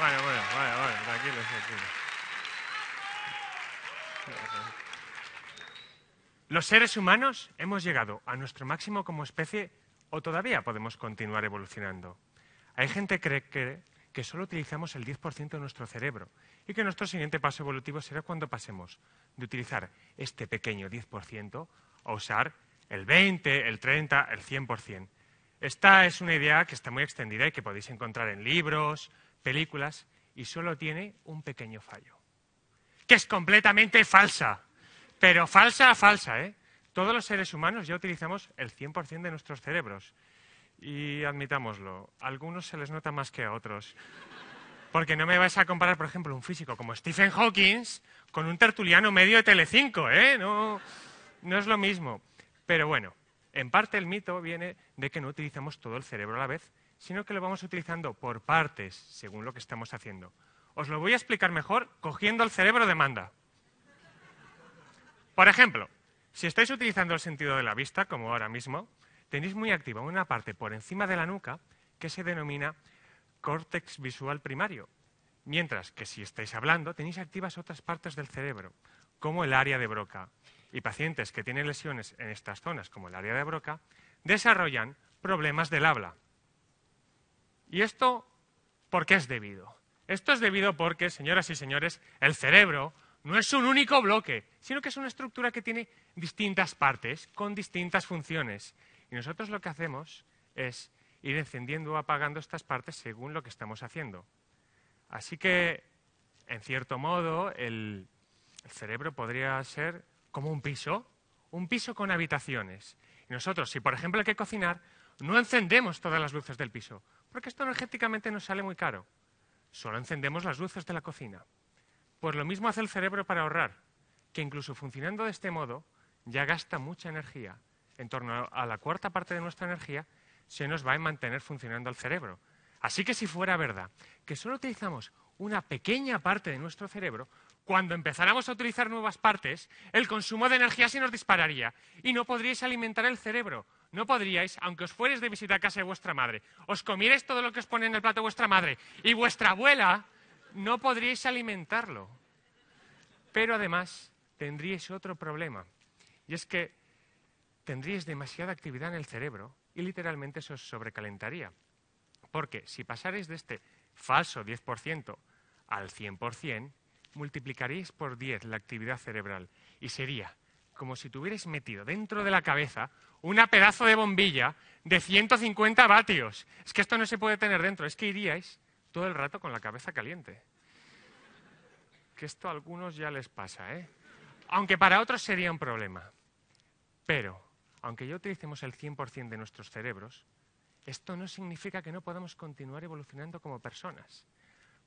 Bueno, bueno, bueno, tranquilo, Los seres humanos hemos llegado a nuestro máximo como especie o todavía podemos continuar evolucionando. Hay gente que cree que solo utilizamos el 10% de nuestro cerebro y que nuestro siguiente paso evolutivo será cuando pasemos de utilizar este pequeño 10% a usar el 20, el 30, el 100%. Esta es una idea que está muy extendida y que podéis encontrar en libros, películas y solo tiene un pequeño fallo, que es completamente falsa, pero falsa, falsa, ¿eh? Todos los seres humanos ya utilizamos el 100% de nuestros cerebros. Y admitámoslo, a algunos se les nota más que a otros. Porque no me vais a comparar, por ejemplo, un físico como Stephen Hawking con un tertuliano medio de Telecinco, ¿eh? No, no es lo mismo. Pero bueno, en parte el mito viene de que no utilizamos todo el cerebro a la vez, sino que lo vamos utilizando por partes, según lo que estamos haciendo. Os lo voy a explicar mejor cogiendo el cerebro de manda. Por ejemplo, si estáis utilizando el sentido de la vista, como ahora mismo, tenéis muy activa una parte por encima de la nuca que se denomina córtex visual primario, mientras que si estáis hablando tenéis activas otras partes del cerebro, como el área de Broca. Y pacientes que tienen lesiones en estas zonas, como el área de Broca, desarrollan problemas del habla. ¿Y esto por qué es debido? Esto es debido porque, señoras y señores, el cerebro no es un único bloque, sino que es una estructura que tiene distintas partes con distintas funciones. Y nosotros lo que hacemos es ir encendiendo o apagando estas partes según lo que estamos haciendo. Así que, en cierto modo, el, cerebro podría ser como un piso, un piso con habitaciones. Y nosotros, si por ejemplo hay que cocinar, no encendemos todas las luces del piso, porque esto energéticamente nos sale muy caro. Solo encendemos las luces de la cocina. Pues lo mismo hace el cerebro para ahorrar, que incluso funcionando de este modo ya gasta mucha energía. En torno a la cuarta parte de nuestra energía se nos va a mantener funcionando el cerebro. Así que si fuera verdad que solo utilizamos una pequeña parte de nuestro cerebro, cuando empezáramos a utilizar nuevas partes, el consumo de energía se nos dispararía y no podríais alimentar el cerebro. No podríais, aunque os fuerais de visita a casa de vuestra madre, os comierais todo lo que os pone en el plato vuestra madre y vuestra abuela, no podríais alimentarlo. Pero además tendríais otro problema, y es que tendríais demasiada actividad en el cerebro y literalmente se os sobrecalentaría. Porque si pasaréis de este falso 10% al 100%, multiplicaréis por 10 la actividad cerebral y sería como si tuvierais metido dentro de la cabeza una pedazo de bombilla de 150 vatios. Es que esto no se puede tener dentro, es que iríais todo el rato con la cabeza caliente. Que esto a algunos ya les pasa, ¿eh? Aunque para otros sería un problema. Pero, aunque ya utilicemos el 100% de nuestros cerebros, esto no significa que no podamos continuar evolucionando como personas,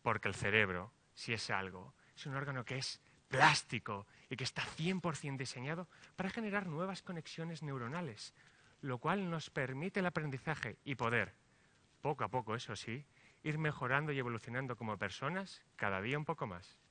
porque el cerebro, si es algo, es un órgano que es plástico y que está 100% diseñado para generar nuevas conexiones neuronales, lo cual nos permite el aprendizaje y poder, poco a poco, eso sí, ir mejorando y evolucionando como personas cada día un poco más.